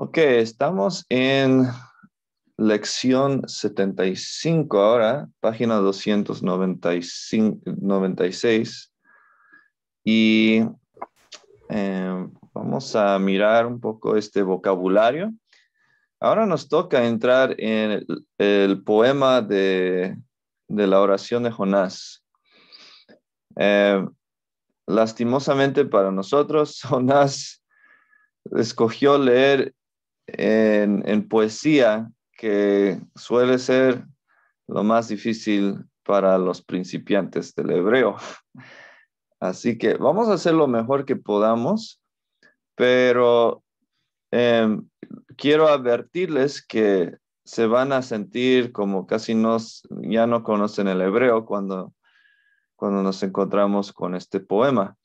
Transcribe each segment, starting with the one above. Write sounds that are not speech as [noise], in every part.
Ok, estamos en lección 75 ahora, página 296. Y em, vamos a mirar un poco este vocabulario. Ahora nos toca entrar en el, poema de, la oración de Jonás. Em, lastimosamente para nosotros, [laughs] Jonás escogió leer en, poesía que suele ser lo más difícil para los principiantes del hebreo. [laughs] Así que vamos a hacer lo mejor que podamos, pero em, quiero advertirles que se van a sentir como casi ya no conocen el hebreo cuando, cuando nos encontramos con este poema,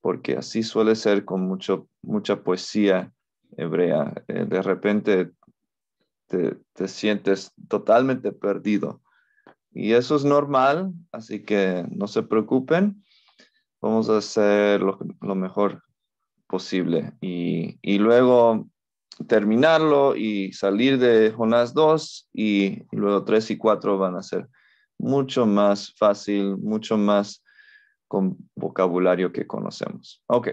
porque así suele ser con mucho, mucha poesía hebrea. Eh, de repente te, sientes totalmente perdido. Y eso es normal, así que no se preocupen. Vamos a hacer lo, mejor posible. Y, y, luego terminarlo y salir de Jonás 2 y luego 3 y 4 van a ser mucho más fácil, mucho más con vocabulario que conocemos. Ok.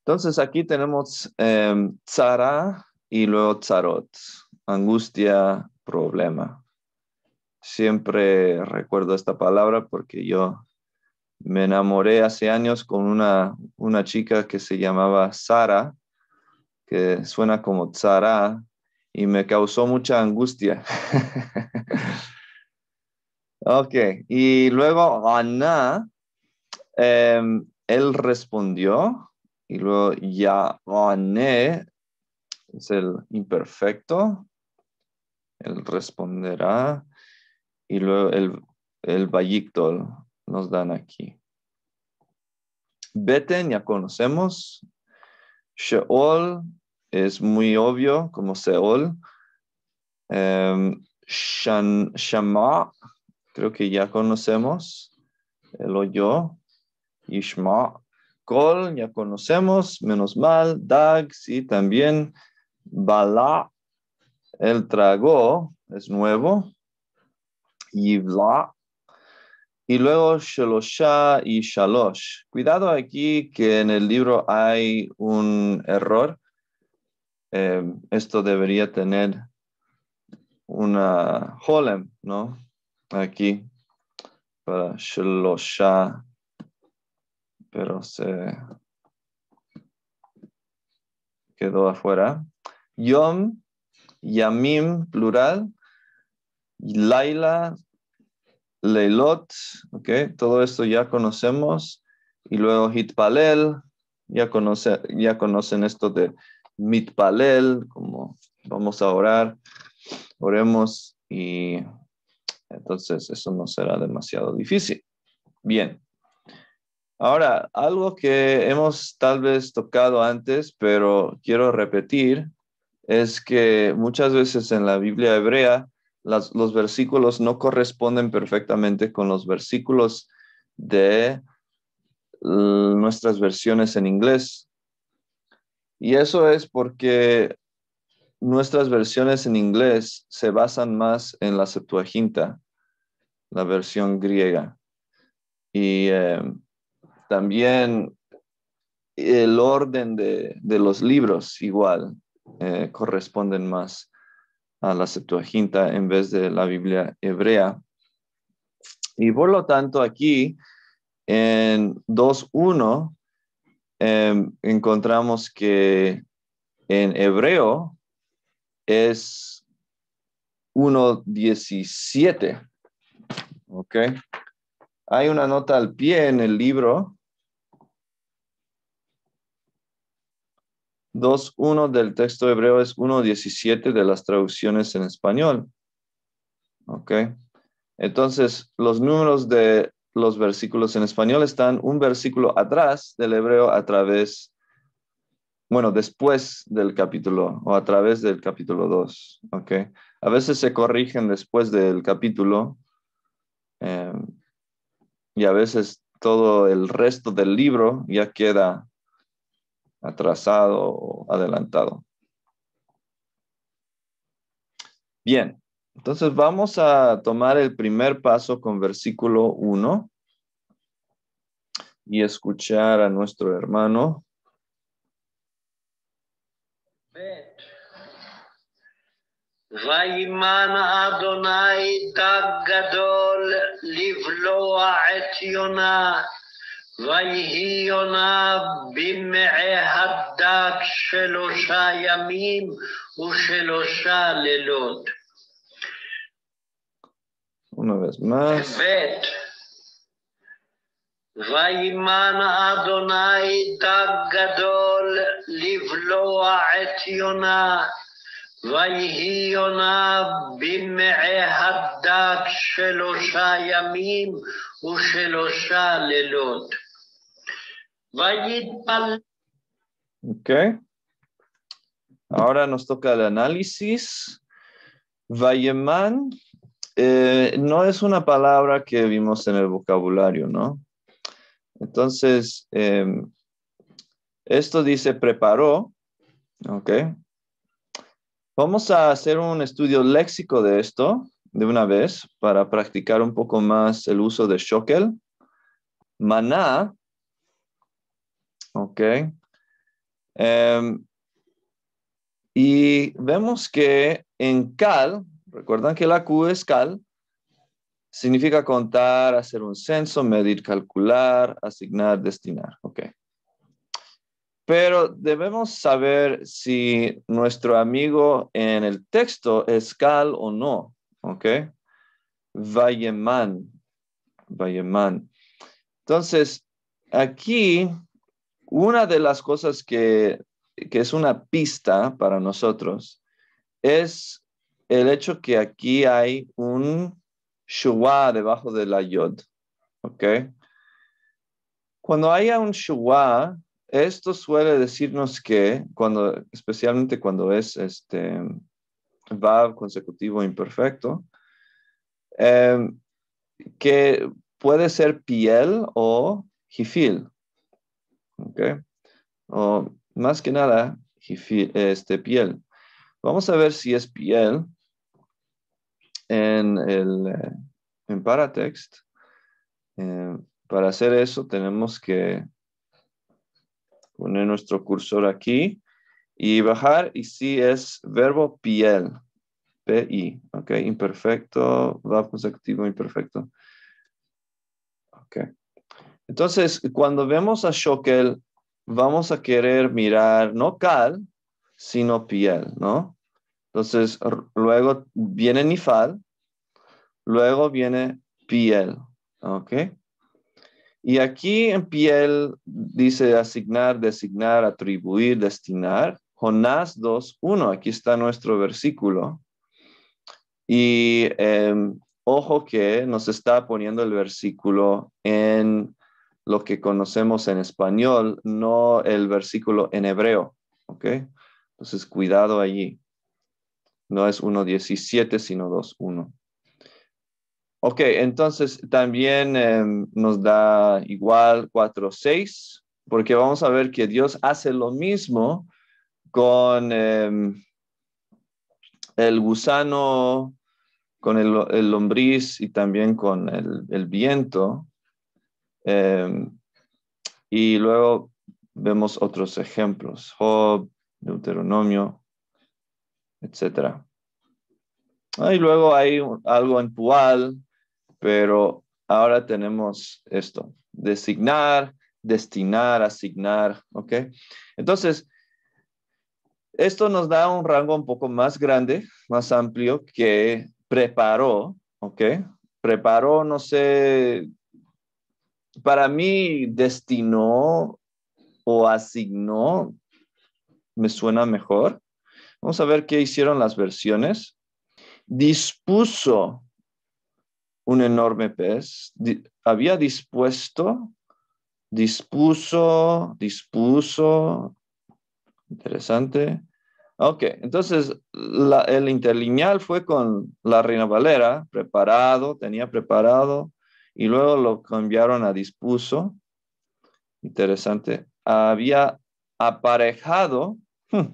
Entonces aquí tenemos eh, y luego Zarot, angustia, problema. Siempre recuerdo esta palabra porque yo me enamoré hace años con una, chica que se llamaba Sara, que suena como Zara, y me causó mucha angustia. [laughs] ok, y luego Ana, em, él respondió, y luego Ya oh, es el imperfecto. Él responderá. Y luego el, el nos dan aquí. Beten ya conocemos. Sheol es muy obvio como Seol. Em, Shan, Shama, creo que ya conocemos, el oyó. Ishma ya conocemos, menos mal, Dags y también Bala, el trago, es nuevo, Yivla, y luego Shelosha y Shalosh. Cuidado aquí que en el libro hay un error. Em, esto debería tener una holem, ¿no? Aquí, para Shelosha pero se quedó afuera. Yom, Yamim, plural. Laila, Leilot, ok, todo esto ya conocemos. Y luego Hitpalel, ya, ya conocen esto de Mitpalel, como vamos a orar, oremos y entonces eso no será demasiado difícil. Bien. Ahora, algo que hemos tal vez tocado antes, pero quiero repetir, es que muchas veces en la Biblia hebrea los versículos no corresponden perfectamente con los versículos de nuestras versiones en inglés. Y eso es porque nuestras versiones en inglés se basan más en la Septuaginta, la versión griega. Y eh, también el orden de, de los libros igual eh, corresponden más a la Septuaginta en vez de la Biblia hebrea. Y por lo tanto aquí en 2.1 em, encontramos que en hebreo es 1.17. ¿Ok? Hay una nota al pie en el libro 2.1 del texto hebreo es 1.17 de las traducciones en español. ¿Ok? Entonces, los números de los versículos en español están un versículo atrás del hebreo a través, bueno, después del capítulo o a través del capítulo 2. ¿Ok? A veces se corrigen después del capítulo eh, y a veces todo el resto del libro ya queda atrasado o adelantado. Bien, entonces vamos a tomar el primer paso con versículo 1 y escuchar a nuestro hermano. ויהי יונה במעי הדק שלושה ימים ושלושה לילות. בית וימן אדוני דג גדול לבלוע את יונה, ויהי יונה במעי הדג שלושה ימים ושלושה לילות. Ok. Ahora nos toca el análisis. valleman eh, no es una palabra que vimos en el vocabulario, ¿no? Entonces, em, esto dice preparó, ¿ok? Vamos a hacer un estudio léxico de esto de una vez para practicar un poco más el uso de shokel. Maná ¿ok? Em, y vemos que en cal, recuerdan que la Q es cal, significa contar, hacer un censo, medir, calcular, asignar, destinar, ¿ok? Pero debemos saber si nuestro amigo en el texto es cal o no, ¿ok? Valleman, Valleman. Entonces, aquí una de las cosas que, es una pista para nosotros es el hecho que aquí hay un shuwa debajo de la yod. ¿Ok? Cuando haya un shuwa, esto suele decirnos que, cuando, especialmente cuando es este va consecutivo imperfecto, eh, que puede ser piel o jifil. Okay. O más que nada, este, piel. Vamos a ver si es piel en el eh, en paratext. Eh, para hacer eso tenemos que poner nuestro cursor aquí y bajar y si es verbo piel. PI, ok, imperfecto, vamos pues, activo imperfecto. Ok. Entonces, cuando vemos a Shokel, vamos a querer mirar no cal, sino piel, ¿no? Entonces, luego viene Nifal, luego viene piel, ¿ok? Y aquí en piel dice asignar, designar, atribuir, destinar. Jonás 2.1, aquí está nuestro versículo. Y em, ojo que nos está poniendo el versículo en lo que conocemos en español, no el versículo en hebreo. ¿Ok? Entonces, cuidado allí. No es 1.17, sino 2.1. Ok, entonces también em, nos da igual 4.6, porque vamos a ver que Dios hace lo mismo con em, el gusano, con el, lombriz y también con el, el viento Em, y luego vemos otros ejemplos, Job, Deuteronomio, etc. Ah, y luego hay algo en Pual, pero ahora tenemos esto, designar, destinar, asignar, ¿ok? Entonces, esto nos da un rango un poco más grande, más amplio que preparó, ¿ok? Preparó, no sé, para mí destinó o asignó me suena mejor. Vamos a ver qué hicieron las versiones. Dispuso un enorme pez. había dispuesto, dispuso, dispuso. Interesante. Ok, entonces el interlineal fue con la Reina Valera, preparado, tenía preparado, y luego lo cambiaron a dispuso. Interesante. Había aparejado hmm,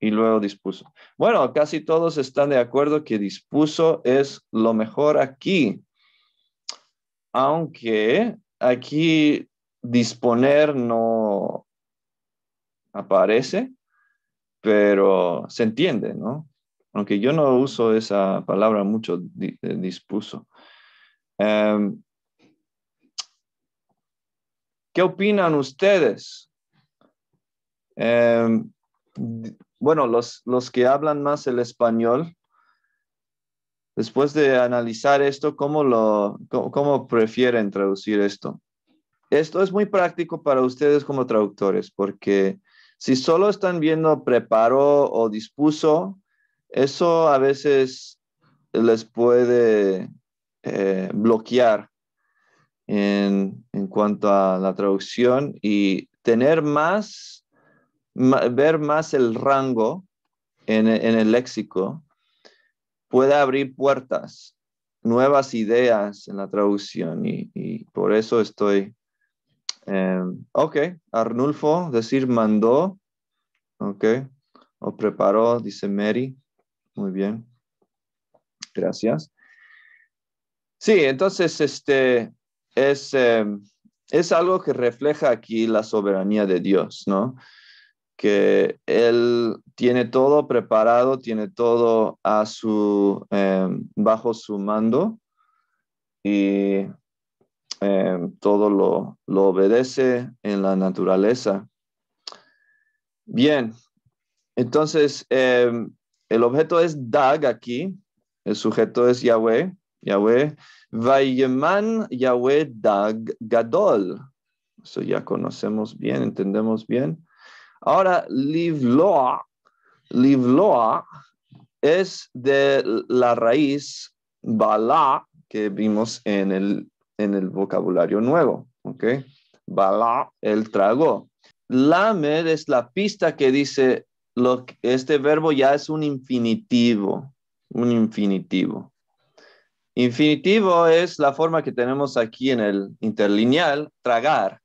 y luego dispuso. Bueno, casi todos están de acuerdo que dispuso es lo mejor aquí. Aunque aquí disponer no aparece, pero se entiende, ¿no? Aunque yo no uso esa palabra mucho, eh, dispuso. Em, ¿Qué opinan ustedes? Em, bueno, los, que hablan más el español, después de analizar esto, ¿cómo, lo, cómo prefieren traducir esto? Esto es muy práctico para ustedes como traductores, porque si solo están viendo preparó o dispuso, eso a veces les puede eh, bloquear en, cuanto a la traducción y tener más, ver más el rango en, el léxico puede abrir puertas, nuevas ideas en la traducción y, por eso estoy... Em, ok, Arnulfo, decir mandó, ok, o preparó, dice Mary, muy bien, gracias. Sí, entonces este, es, em, es algo que refleja aquí la soberanía de Dios, ¿no? Que Él tiene todo preparado, tiene todo a su, em, bajo su mando y em, todo lo, obedece en la naturaleza. Bien, entonces el objeto es Dag aquí, el sujeto es Yahweh Yahweh. Vayeman Yahweh Dag Gadol. Eso ya conocemos bien, entendemos bien. Ahora, Livloa, Livloa es de la raíz Bala que vimos en el, en el vocabulario nuevo. ¿Ok? Bala, el trago. Lamer es la pista que dice lo, este verbo ya es un infinitivo, un infinitivo. Infinitivo es la forma que tenemos aquí en el interlineal, tragar.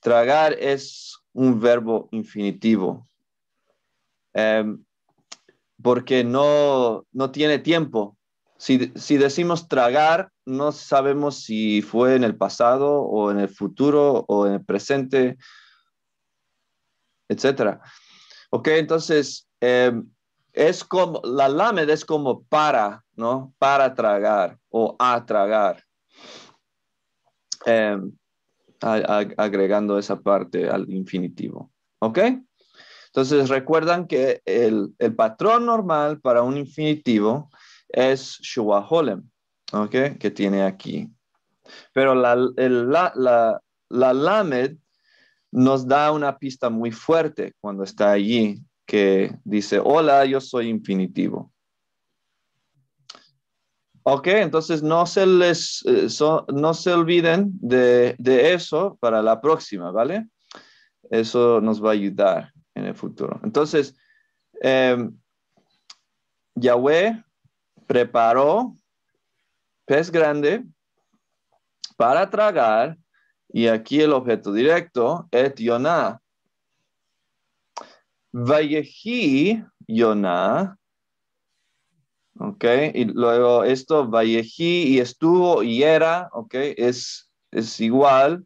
Tragar es un verbo infinitivo. Em, porque no, no tiene tiempo. Si, decimos tragar, no sabemos si fue en el pasado o en el futuro o en el presente, etc. Ok, entonces em, es como, la lamed es como para, ¿no? Para tragar o a tragar. Em, agregando esa parte al infinitivo. ¿Ok? Entonces recuerdan que el, patrón normal para un infinitivo es shuaholem, ¿ok? Que tiene aquí. Pero la, el, la lamed nos da una pista muy fuerte cuando está allí, que dice, hola, yo soy infinitivo. Ok, entonces no se les, eh, no se olviden de, eso para la próxima, ¿vale? Eso nos va a ayudar en el futuro. Entonces, em, Yahweh preparó pez grande para tragar, y aquí el objeto directo es Yonah. Vallejí, Yonah Ok, y luego esto, Vallejí y estuvo y era, ok, es, es igual.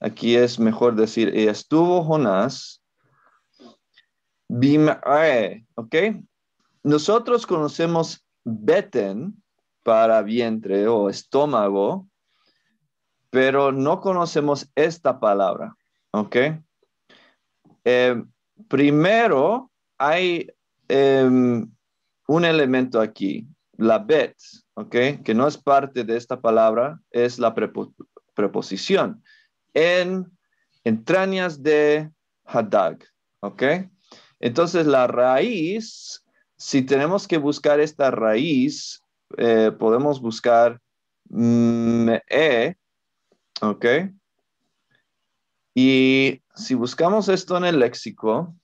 Aquí es mejor decir, y estuvo Jonás. eh, ok. Nosotros conocemos beten para vientre o estómago, pero no conocemos esta palabra, ok. Eh, primero, hay. Em, un elemento aquí, la bet, ¿ok? Que no es parte de esta palabra, es la preposición. En entrañas de hadag, ¿ok? Entonces la raíz, si tenemos que buscar esta raíz, eh, podemos buscar me, ¿ok? Y si buscamos esto en el léxico,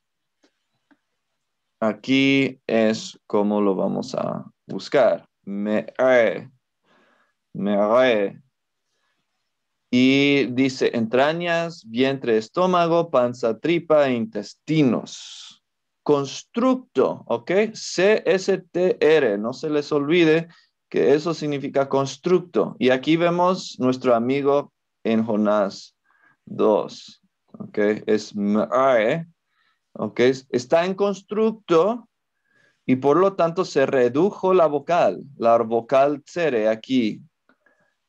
Aquí es como lo vamos a buscar. Me re. Me re. Y dice entrañas, vientre, estómago, panza, tripa, e intestinos. Constructo, ¿ok? C-S-T-R, no se les olvide que eso significa constructo. Y aquí vemos nuestro amigo en Jonás 2, ¿ok? Es e Está en constructo y por lo tanto se redujo la vocal, la vocal cere aquí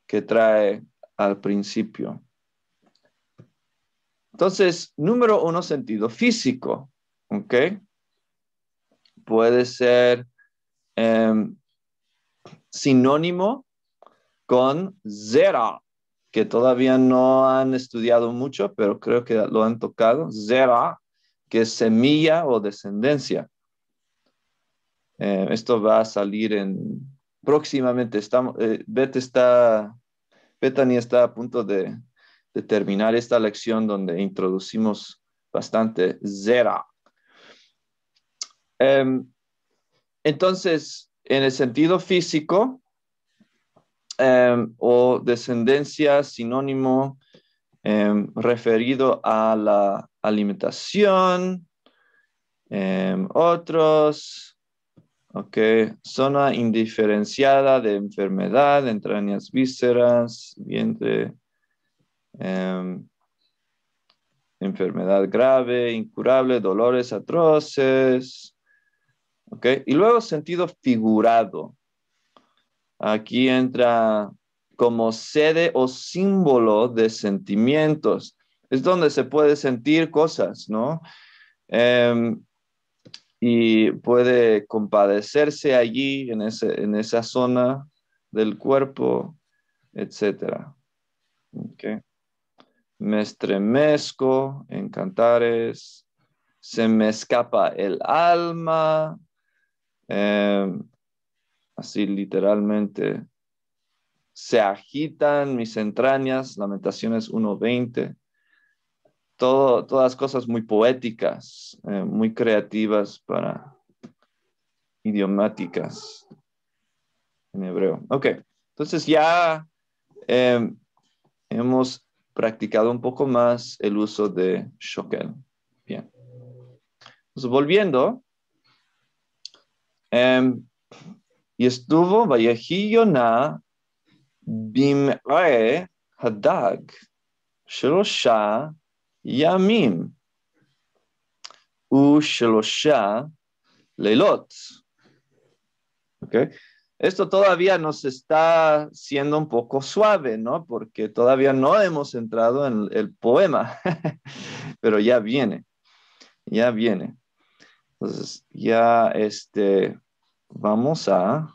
que trae al principio. Entonces, número uno, sentido físico, ¿ok? Puede ser em, sinónimo con zera, que todavía no han estudiado mucho, pero creo que lo han tocado, zera, que es semilla o descendencia. Eh, esto va a salir en próximamente. Estamos, eh, está, Bethany está a punto de, terminar esta lección donde introducimos bastante Zera. Em, entonces, en el sentido físico em, o descendencia, sinónimo em, referido a la alimentación, em, otros, ok, zona indiferenciada de enfermedad, entrañas, vísceras, vientre, em, enfermedad grave, incurable, dolores atroces, ok, y luego sentido figurado. Aquí entra como sede o símbolo de sentimientos, es donde se puede sentir cosas, ¿no? Em, y puede compadecerse allí, en, esa zona del cuerpo, etc. Me estremezco en cantares, se me escapa el alma, em, así literalmente, se agitan mis entrañas, Lamentaciones 1.20 todo, todas cosas muy poéticas, eh, muy creativas para idiomáticas en hebreo. Ok, entonces ya em, hemos practicado un poco más el uso de Shokel. Bien. Pues volviendo, em, y estuvo Vayehi Yonah Bimre Hadag Shelosha yamin, ושלושה Lelot. Okay. Esto todavía nos está siendo un poco suave, ¿no? Porque todavía no hemos entrado en el poema, [laughs] pero ya viene, ya viene. Entonces, ya este, vamos a...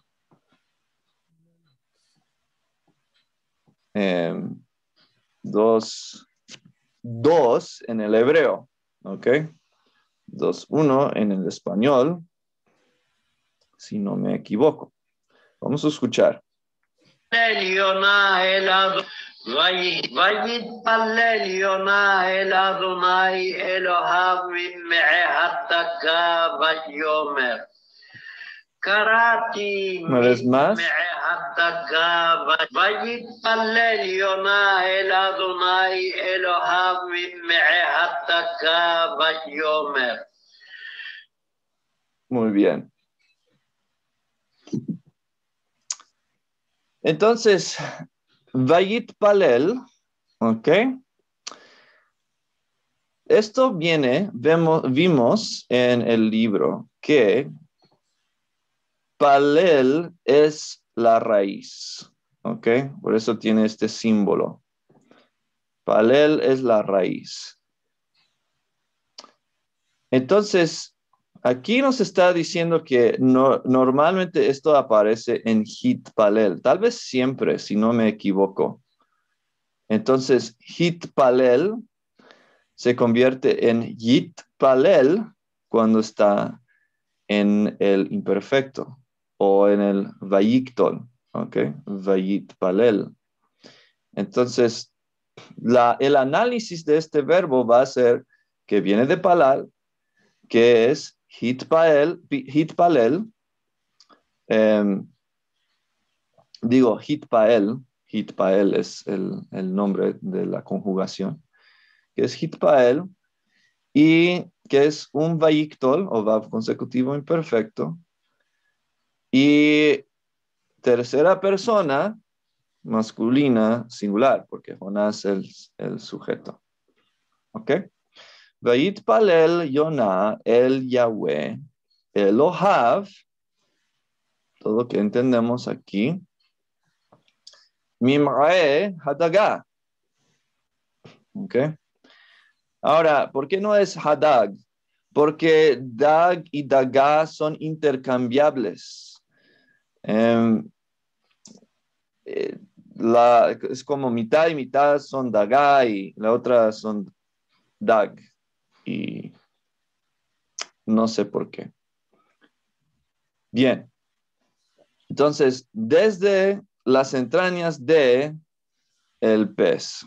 Em, dos, dos en el hebreo, ¿ok? 2-1 en el español, si no me equivoco. Vamos a escuchar. ויתפלל יונה אל אדוני אלוהיו ממעי התקה ויאמר קראתי ממעי התגב, ויתפלל el Adonai, אדוני אלוהיו ממעי התגב, ויאמר. Muy bien. Entonces, Vayit Palel, ¿ok? Esto viene, vemos, vimos en el libro que Palel es la raíz. ¿Ok? Por eso tiene este símbolo. Palel es la raíz. Entonces, aquí nos está diciendo que normalmente esto aparece en Hit Palel, tal vez siempre, si no me equivoco. Entonces, Hit Palel se convierte en Hit Palel cuando está en el imperfecto o en el Vayiktol, ¿ok? Palel. Entonces, el análisis de este verbo va a ser que viene de palal, que es hitpael, hitpalel, eh, em, digo hit hitpael es el, nombre de la conjugación, que es hitpael, y que es un vayiktol o vav consecutivo imperfecto, y tercera persona, masculina, singular, porque Jonás es el, sujeto. ¿Ok? Vayit palel Yonah el Yahweh Elohav, todo lo que entendemos aquí, Mimrae Hadagah. ¿Ok? Ahora, ¿por qué no es Hadag? Porque Dag y Daga son intercambiables. Em, eh, es como mitad y mitad son Daga y la otra son Dag. Y no sé por qué. Bien. Entonces, desde las entrañas de el pez.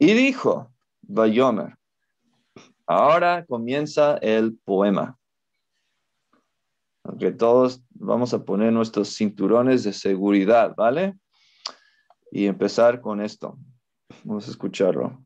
Y dijo, Bayomer, ahora comienza el poema aunque todos vamos a poner nuestros cinturones de seguridad, ¿vale? Y empezar con esto. Vamos a escucharlo.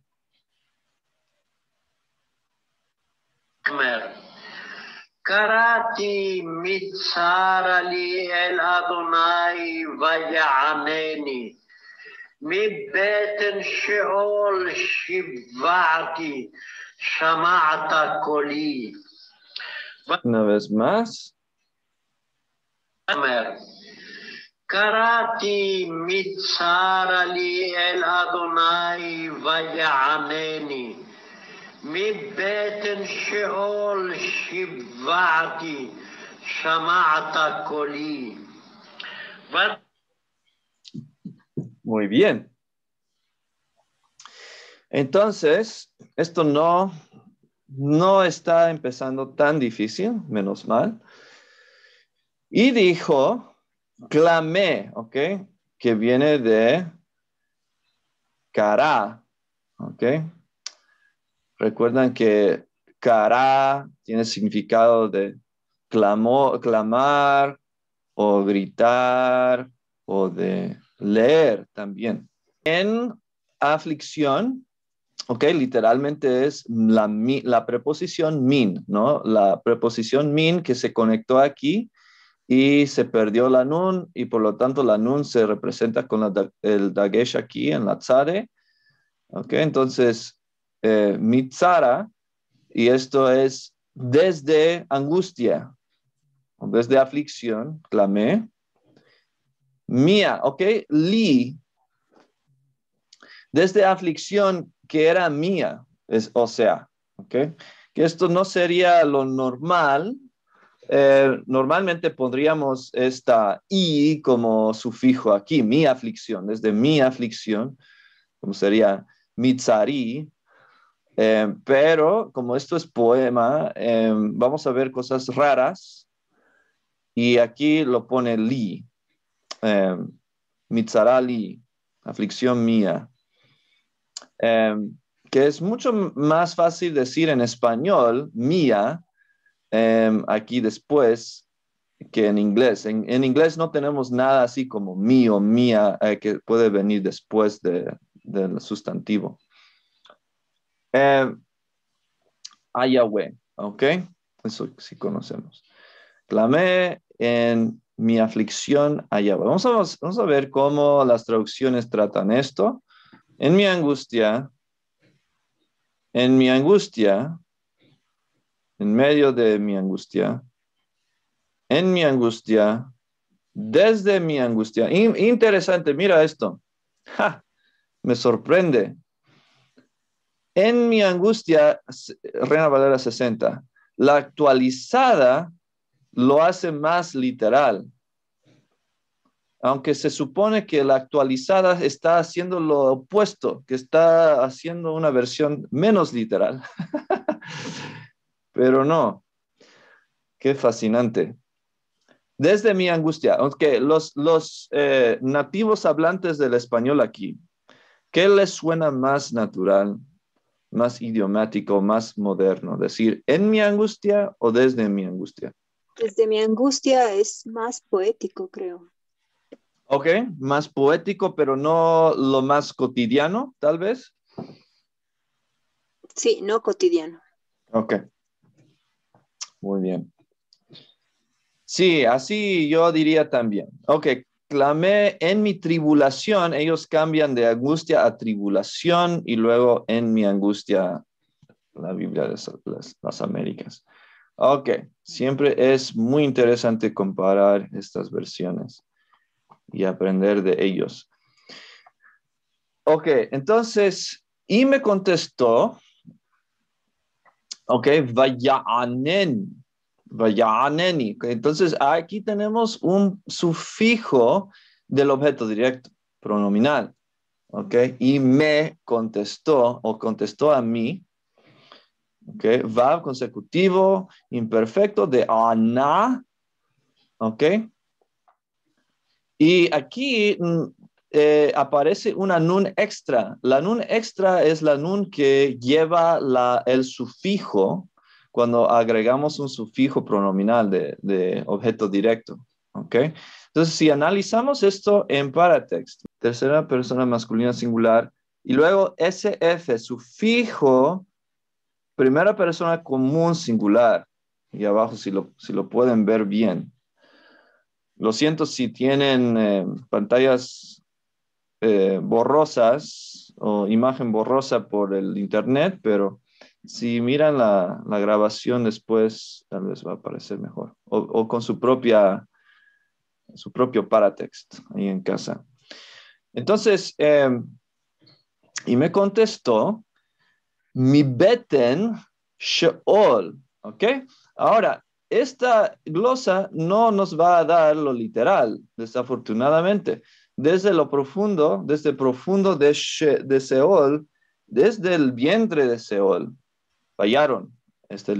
Una vez más mi Karati mitzarali el Adonai vayaneni. מבטן שאול שיבעתי, שמעת coli. Muy bien. Entonces, esto no, no está empezando tan difícil, menos mal. Y dijo, clamé, ¿ok? Que viene de cara, ¿ok? Recuerdan que cara tiene significado de clamó, clamar o gritar o de leer también. En aflicción, ok, literalmente es la, la preposición min, ¿no? La preposición min que se conectó aquí y se perdió la nun y por lo tanto la nun se representa con el dagesh aquí en la tzare. Okay, entonces, eh, mitzara, y esto es desde angustia, desde aflicción, clamé. Mía, ok, li, desde aflicción que era mía, o sea, ok, que esto no sería lo normal, eh, normalmente pondríamos esta i como sufijo aquí, mi aflicción, desde mi aflicción, como sería mitzari. Eh, pero como esto es poema, eh, vamos a ver cosas raras y aquí lo pone li, mi aflicción mía que es mucho más fácil decir en español, mía, Em, aquí después que en inglés. En, inglés no tenemos nada así como mío, mía, eh, que puede venir después del sustantivo. Eh, em, Ayahweh, ¿ok? Eso sí conocemos. Clamé en mi aflicción a vamos a ver cómo las traducciones tratan esto. En mi angustia, en mi angustia, en medio de mi angustia, en mi angustia, desde mi angustia. interesante, mira esto. me sorprende. En mi angustia, Reina Valera 60, la actualizada lo hace más literal. Aunque se supone que la actualizada está haciendo lo opuesto, que está haciendo una versión menos literal. [laughs] pero no. Qué fascinante. Desde mi angustia, aunque los, los eh, nativos hablantes del español aquí, ¿qué les suena más natural, más idiomático, más moderno? Decir, ¿en mi angustia o desde mi angustia? Desde mi angustia es más poético, creo. Ok, más poético, pero no lo más cotidiano, tal vez. Sí, no cotidiano. Ok. Muy bien. Sí, así yo diría también. Ok, clamé en mi tribulación, ellos cambian de angustia a tribulación y luego en mi angustia, la Biblia de las, Américas. Ok, siempre es muy interesante comparar estas versiones y aprender de ellos. Ok, entonces, y me contestó, Ok, vayaanen. Vayaaneni. Entonces aquí tenemos un sufijo del objeto directo, pronominal. Ok, y me contestó o contestó a mí. Ok, va consecutivo, imperfecto de ana. Ok. Y aquí mm, eh, aparece una nun extra. La nun extra es la nun que lleva la, el sufijo cuando agregamos un sufijo pronominal de, objeto directo. ¿okay? Entonces, si analizamos esto en paratext, tercera persona masculina singular, y luego SF, sufijo, primera persona común singular. Y abajo, si lo, si lo pueden ver bien. Lo siento si tienen eh, pantallas eh, borrosas o imagen borrosa por el internet, pero si miran la, grabación después, tal vez va a aparecer mejor. O, con su propia su propio paratext ahí en casa. Entonces, em, y me contestó, mi beten sheol, ¿ok? Ahora, esta glosa no nos va a dar lo literal, desafortunadamente, desde lo profundo, desde profundo de, Seol, desde el vientre de Seol. Fallaron. Este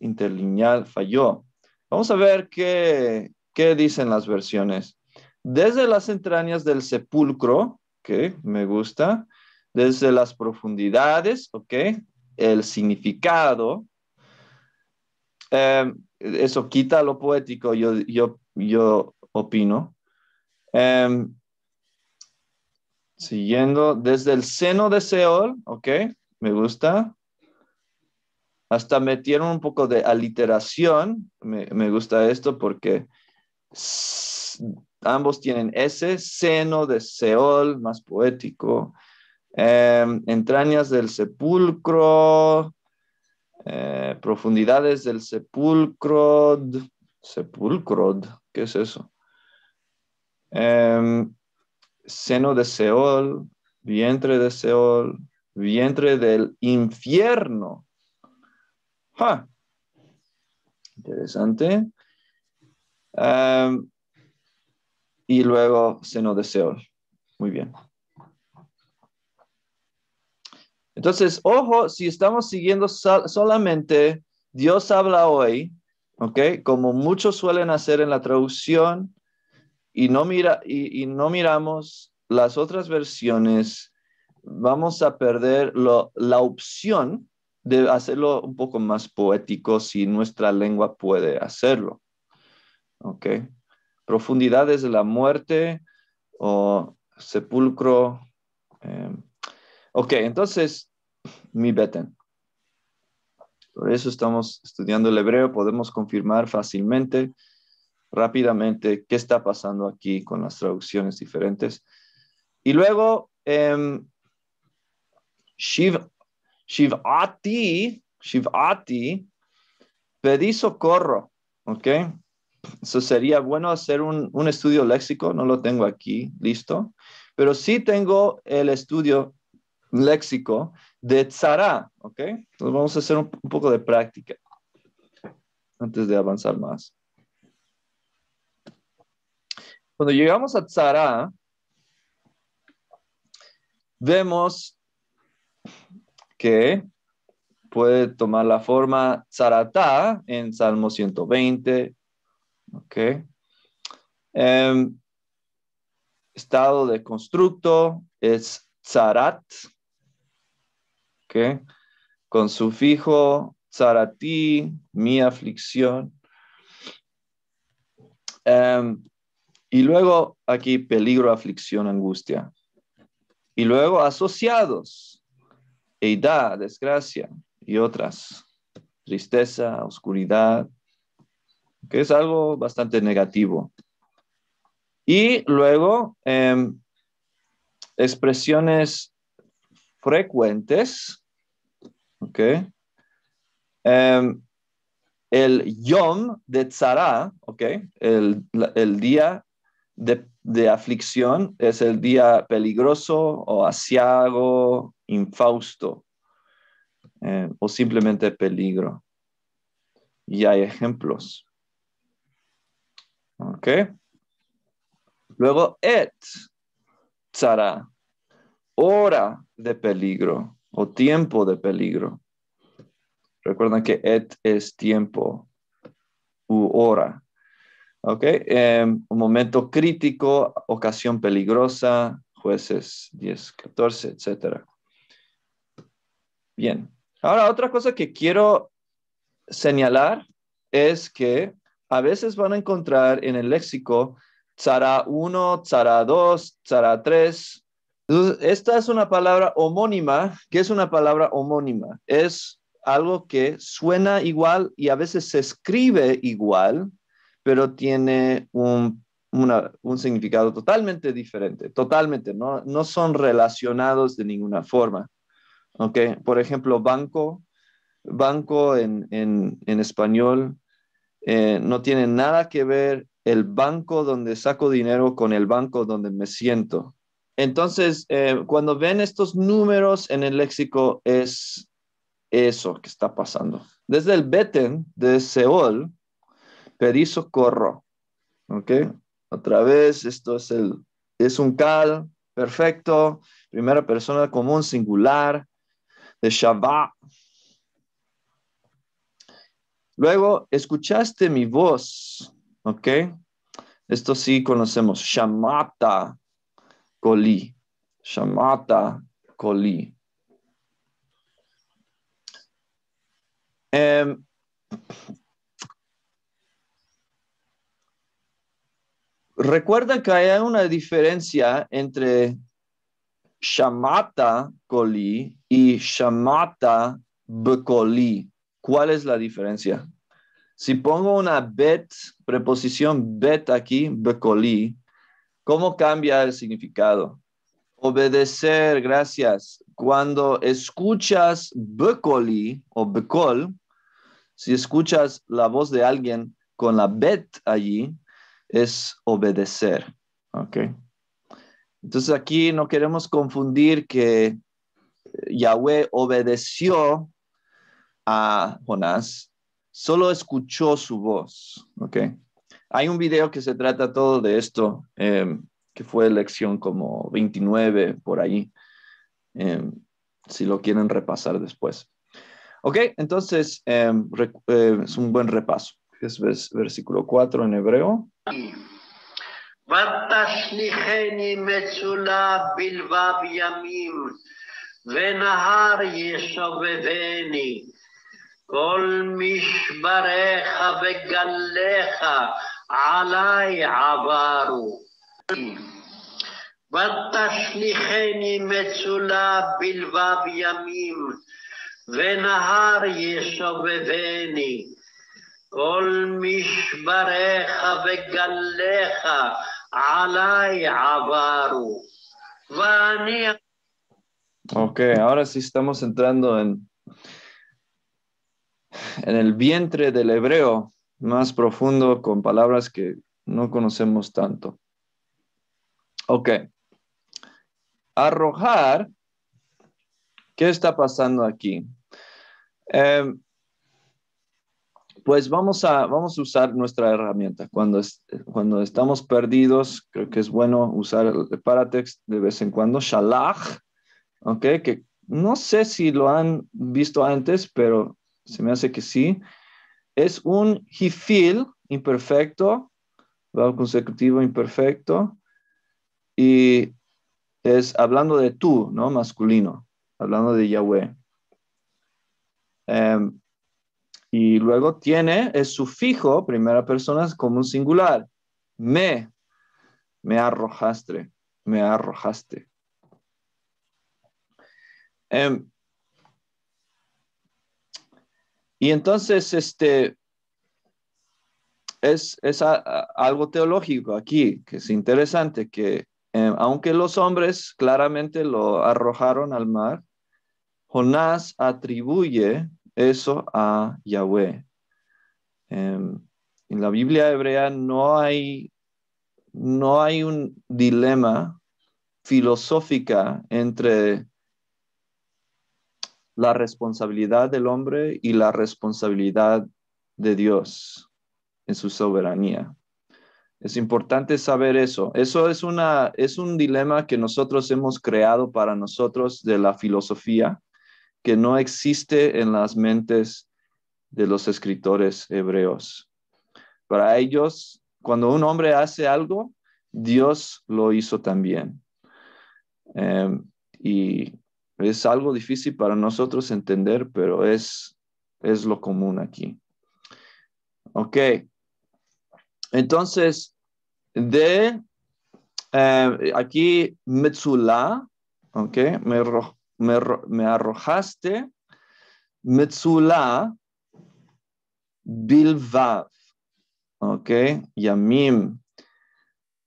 interlineal falló. Vamos a ver qué, qué dicen las versiones. Desde las entrañas del sepulcro, que me gusta, desde las profundidades, ok, el significado. Em, eso quita lo poético, yo, yo, opino. Em, Siguiendo desde el seno de Seol, ok, me gusta. Hasta metieron un poco de aliteración, me, gusta esto porque ambos tienen ese seno de Seol, más poético. Em, entrañas del sepulcro, eh, profundidades del sepulcro, sepulcro, ¿qué es eso? Em, seno de Seol, vientre de Seol, vientre del infierno. Interesante. y luego seno de Seol. Muy bien. Entonces, ojo, si estamos siguiendo solamente Dios habla hoy, ¿ok? Como muchos suelen hacer en la traducción, y no, mira, y, no miramos las otras versiones, vamos a perder la opción de hacerlo un poco más poético si nuestra lengua puede hacerlo. ¿Ok? Profundidades de la muerte o sepulcro. Em, ok, entonces, mi beten. Por eso estamos estudiando el hebreo, podemos confirmar fácilmente rápidamente qué está pasando aquí con las traducciones diferentes. Y luego, em, Shiv, Shivati, Shivati, pedí socorro, ¿ok? Eso sería bueno hacer un, estudio léxico, no lo tengo aquí listo, pero sí tengo el estudio léxico de Tzara, ¿ok? Entonces vamos a hacer un poco de práctica antes de avanzar más. Cuando llegamos a Tzara, vemos que puede tomar la forma Zaratá en Salmo 120. Ok. Em, estado de constructo es Tzarat. Ok. Con sufijo Tzaratí, mi aflicción. Em, y luego aquí peligro, aflicción, angustia. Y luego asociados, edad, desgracia y otras, tristeza, oscuridad, que es algo bastante negativo. Y luego em, expresiones frecuentes, ¿ok? Em, el yom de tzara, ¿ok? El, el día de, aflicción es el día peligroso o asiago, infausto, eh, o simplemente peligro. Y hay ejemplos. ¿Ok? Luego, et, tzara, hora de peligro o tiempo de peligro. Recuerdan que et es tiempo u hora. Ok, em, un momento crítico, ocasión peligrosa, jueces 10, 14, etc. Bien, ahora otra cosa que quiero señalar es que a veces van a encontrar en el léxico Tzara 1, Tzara 2, Tzara 3. Esta es una palabra homónima. ¿Qué es una palabra homónima? Es algo que suena igual y a veces se escribe igual, pero tiene un, significado totalmente diferente, totalmente, no, son relacionados de ninguna forma. Okay. Por ejemplo, banco, banco en, español eh, no tiene nada que ver el banco donde saco dinero con el banco donde me siento. Entonces, eh, cuando ven estos números en el léxico, es eso que está pasando. Desde el Beten de Seúl pedí socorro. ¿Ok? Otra vez, esto es, el, es un cal perfecto, primera persona común singular de Shabbat. Luego, escuchaste mi voz, ¿ok? Esto sí conocemos, Shamata Koli, Shamata Koli. Em, Recuerda que hay una diferencia entre shamata coli y shamata becoli ¿Cuál es la diferencia? Si pongo una bet, preposición bet aquí, becoli, ¿cómo cambia el significado? Obedecer, gracias. Cuando escuchas becoli o bekol, si escuchas la voz de alguien con la bet allí, es obedecer. Okay. Entonces aquí no queremos confundir que eh, Yahweh obedeció a Jonás, solo escuchó su voz. Okay. Hay un video que se trata todo de esto, em, que fue lección como 29 por ahí, em, si lo quieren repasar después. Ok, entonces em, eh, es un buen repaso. que es vers, versículo 4 en hebreo. ותשליכני מצולע בלבב ימים, עלי עברו. ותשליכני מצולע בלבב ימים, ונהר יסובבני. Ok, ahora sí estamos entrando en, en el vientre del hebreo más profundo con palabras que no conocemos tanto. Ok. Arrojar, ¿qué está pasando aquí? Em, pues vamos a, vamos a usar nuestra herramienta. Cuando, cuando estamos perdidos, creo que es bueno usar el paratext de vez en cuando, shalach, Que no sé si lo han visto antes, pero se me hace que sí. Es un hifil imperfecto, consecutivo imperfecto, y es hablando de tú, ¿no? Masculino, hablando de Yahweh. Em, y luego tiene el sufijo, primera persona, como un singular. Me, me arrojaste, me arrojaste. Em, y entonces, este, es, algo teológico aquí, que es interesante, que em, aunque los hombres claramente lo arrojaron al mar, Jonás atribuye eso a Yahweh. Em, en la Biblia hebrea no hay, no hay un dilema filosófica entre la responsabilidad del hombre y la responsabilidad de Dios en su soberanía. Es importante saber eso. Eso es, es un dilema que nosotros hemos creado para nosotros de la filosofía que no existe en las mentes de los escritores hebreos. Para ellos, cuando un hombre hace algo, Dios lo hizo también. Em, y es algo difícil para nosotros entender, pero es, es lo común aquí. Ok. Entonces, de eh, aquí Metsula, ok, me, me, arrojaste metsula Bilvav. ¿Ok? Yamim.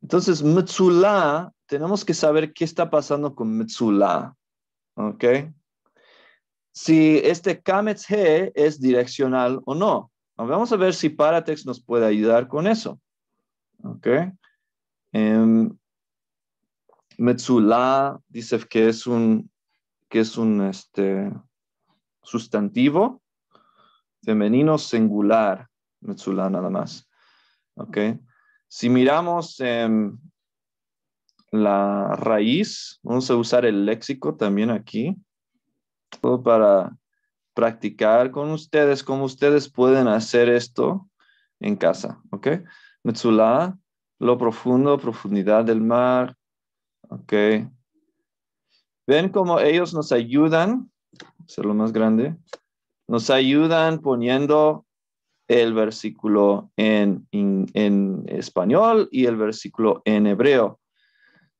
Entonces, metsula tenemos que saber qué está pasando con Metsula. ¿Ok? Si este Kametz es direccional o no. Vamos a ver si Paratex nos puede ayudar con eso. ¿Ok? Em, metsula dice que es un que es un este, sustantivo femenino singular, Metzulá nada más. Okay. Si miramos em, la raíz, vamos a usar el léxico también aquí, para practicar con ustedes cómo ustedes pueden hacer esto en casa, ¿ok? Metzulá, lo profundo, profundidad del mar, ¿ok? Ven cómo ellos nos ayudan, Hacerlo más grande, nos ayudan poniendo el versículo en, español y el versículo en hebreo,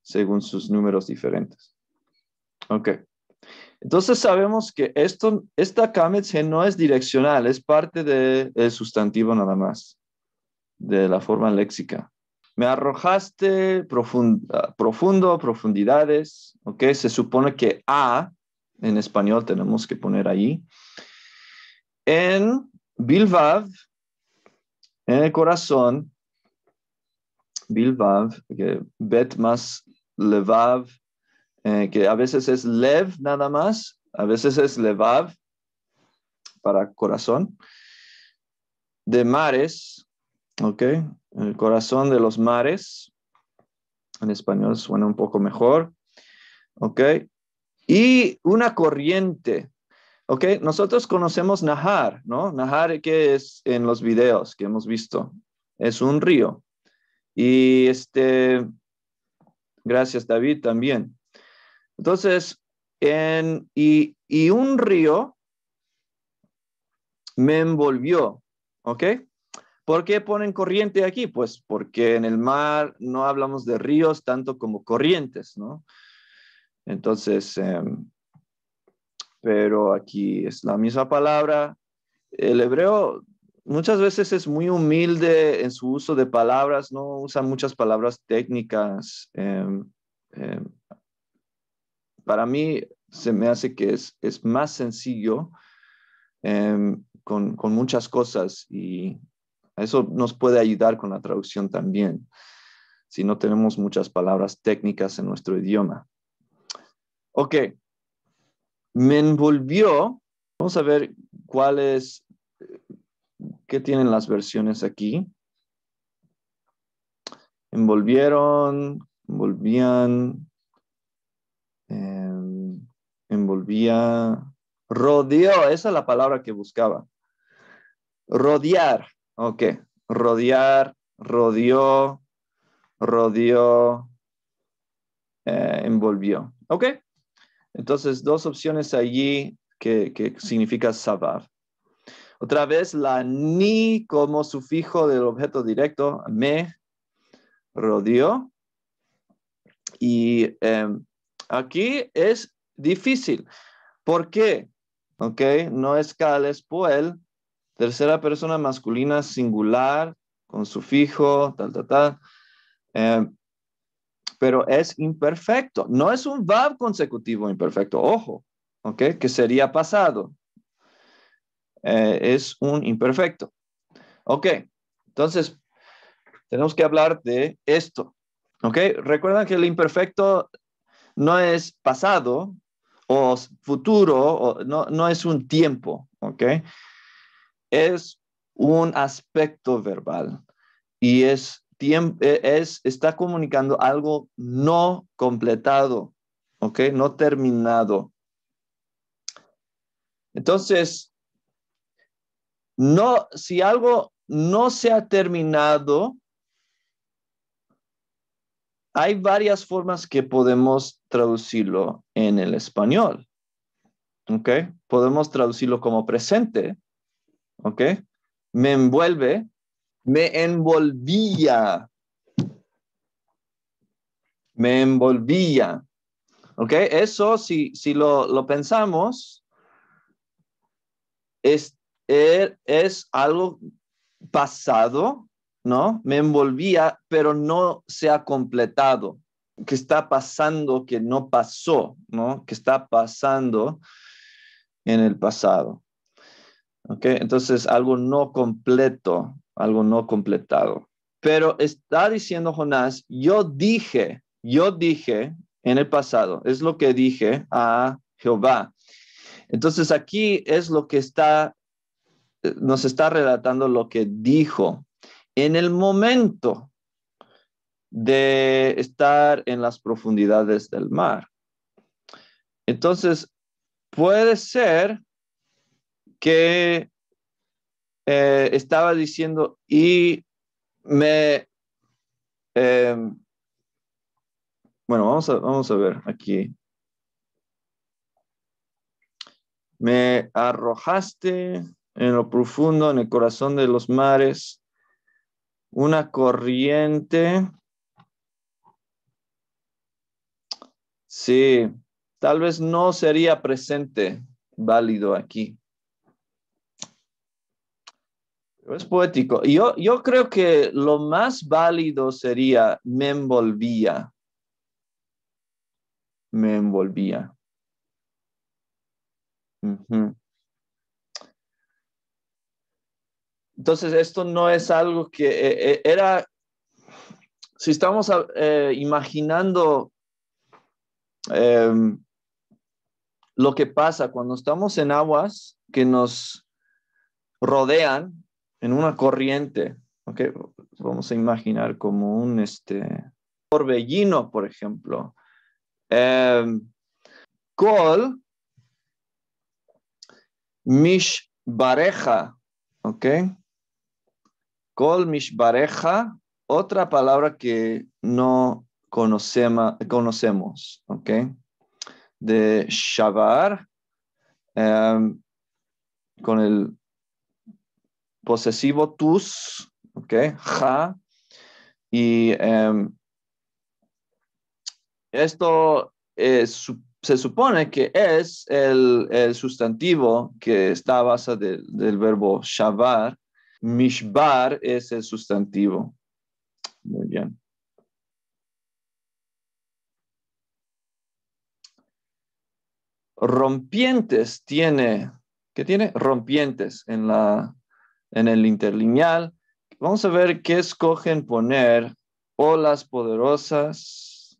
según sus números diferentes. Ok. Entonces sabemos que esto, esta Kametz no es direccional, es parte del sustantivo nada más, de la forma léxica me arrojaste profundo, profundidades, ¿ok? Se supone que A, en español tenemos que poner ahí, en Bilbao, en el corazón, Bilbao, que Bet más Levav, eh, que a veces es Lev nada más, a veces es Levav para corazón, de mares, ¿ok? el corazón de los mares. En español suena un poco mejor. ¿Ok? Y una corriente. ¿Ok? Nosotros conocemos Nahar, ¿no? Nahar que es en los videos que hemos visto. Es un río. Y este, gracias David también. Entonces, en, y, y un río me envolvió, ¿ok? ¿Por qué ponen corriente aquí? Pues porque en el mar no hablamos de ríos tanto como corrientes, ¿no? Entonces, em, pero aquí es la misma palabra. El hebreo muchas veces es muy humilde en su uso de palabras, no usa muchas palabras técnicas. Em, em, para mí se me hace que es, es más sencillo con, con, muchas cosas y eso nos puede ayudar con la traducción también, si no tenemos muchas palabras técnicas en nuestro idioma. Ok, me envolvió. Vamos a ver cuáles, eh, qué tienen las versiones aquí. Envolvieron, envolvían, em, envolvía, rodeó, esa es la palabra que buscaba. Rodear, Ok, rodear, rodeó, rodeó, eh, envolvió. Ok, entonces dos opciones allí que, significa sabar. Otra vez la ni como sufijo del objeto directo, me, rodeó. Y em, aquí es difícil. ¿Por qué? Ok, no es Cales es pues, tercera persona masculina singular con sufijo, tal, tal, tal. Eh, pero es imperfecto. No es un vav consecutivo imperfecto, ojo, ¿ok? Que sería pasado. Eh, es un imperfecto. Ok, entonces tenemos que hablar de esto. ¿Ok? Recuerdan que el imperfecto no es pasado o futuro, no, no es un tiempo. ¿Ok? es un aspecto verbal y es, e, está comunicando algo no completado, No terminado. Entonces, no, si algo no se ha terminado, hay varias formas que podemos traducirlo en el español. Podemos traducirlo como presente, ¿ok? Me envuelve, me envolvía, me envolvía, ¿ok? Eso, si, lo, pensamos, es, er, es algo pasado, ¿no? Me envolvía, pero no se ha completado. ¿Qué está pasando que no pasó, ¿no? ¿Qué está pasando en el pasado? Entonces, algo no completo, algo no completado. Pero está diciendo Jonás, yo dije, yo dije en el pasado, es lo que dije a Jehová. Entonces aquí es lo que está, eh, nos está relatando lo que dijo en el momento de estar en las profundidades del mar. Entonces, puede ser que eh, estaba diciendo y me... Em, bueno, vamos vamos a ver aquí. Me arrojaste en lo profundo, en el corazón de los mares, una corriente. Sí, tal vez no sería presente válido aquí. Es poético. Yo, yo creo que lo más válido sería me envolvía. Me envolvía. Entonces, esto no es algo que eh, eh, era, si estamos eh, imaginando em, lo que pasa cuando estamos en aguas que nos rodean, en una corriente, ¿ok? Vamos a imaginar como un este, torbellino, por ejemplo. Col em, Kol ¿ok? Col mishbareja, otra palabra que no conocemos, ¿ok? De shabar, em, con el posesivo tus, ¿ok? Ja. Y em, esto se supone que es el, sustantivo que está a base del verbo shavar. Mishbar es el sustantivo. Muy bien. Rompientes tiene, ¿qué tiene? Rompientes en la en el interlineal. Vamos a ver qué escogen poner olas poderosas,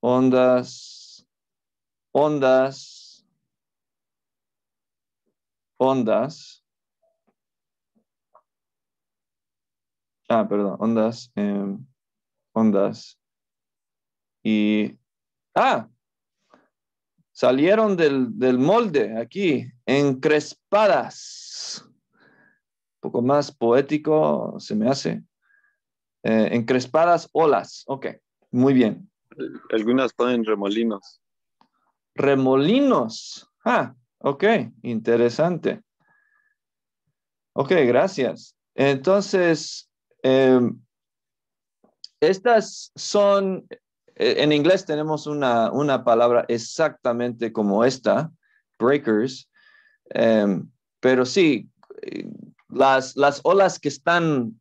ondas, ondas, ondas. Ah, perdón, ondas, em, ondas. Y, ah, salieron del, del molde aquí, encrespadas poco más poético se me hace. Eh, encrespadas olas, ok, muy bien. Algunas ponen remolinos. Remolinos, ah, ok, interesante. Ok, gracias. Entonces, em, estas son, eh, en inglés tenemos una, palabra exactamente como esta, breakers, em, pero sí, las, las olas que están,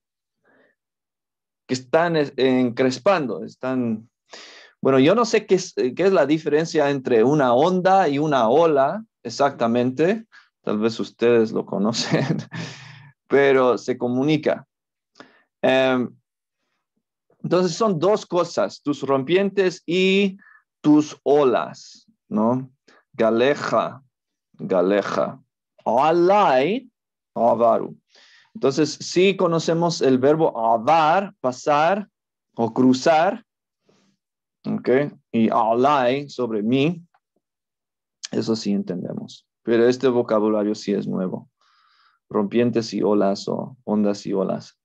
que están encrespando, están... Bueno, yo no sé qué es, qué es la diferencia entre una onda y una ola exactamente, tal vez ustedes lo conocen, [laughs] pero se comunica. Em, entonces son dos cosas, tus rompientes y tus olas, ¿no? Galeja, galeja. Alay avaru. Entonces, sí conocemos el verbo avar, pasar o cruzar, ¿ok? Y alay, sobre mí, eso sí entendemos. Pero este vocabulario sí es nuevo. Rompientes y olas o ondas y olas.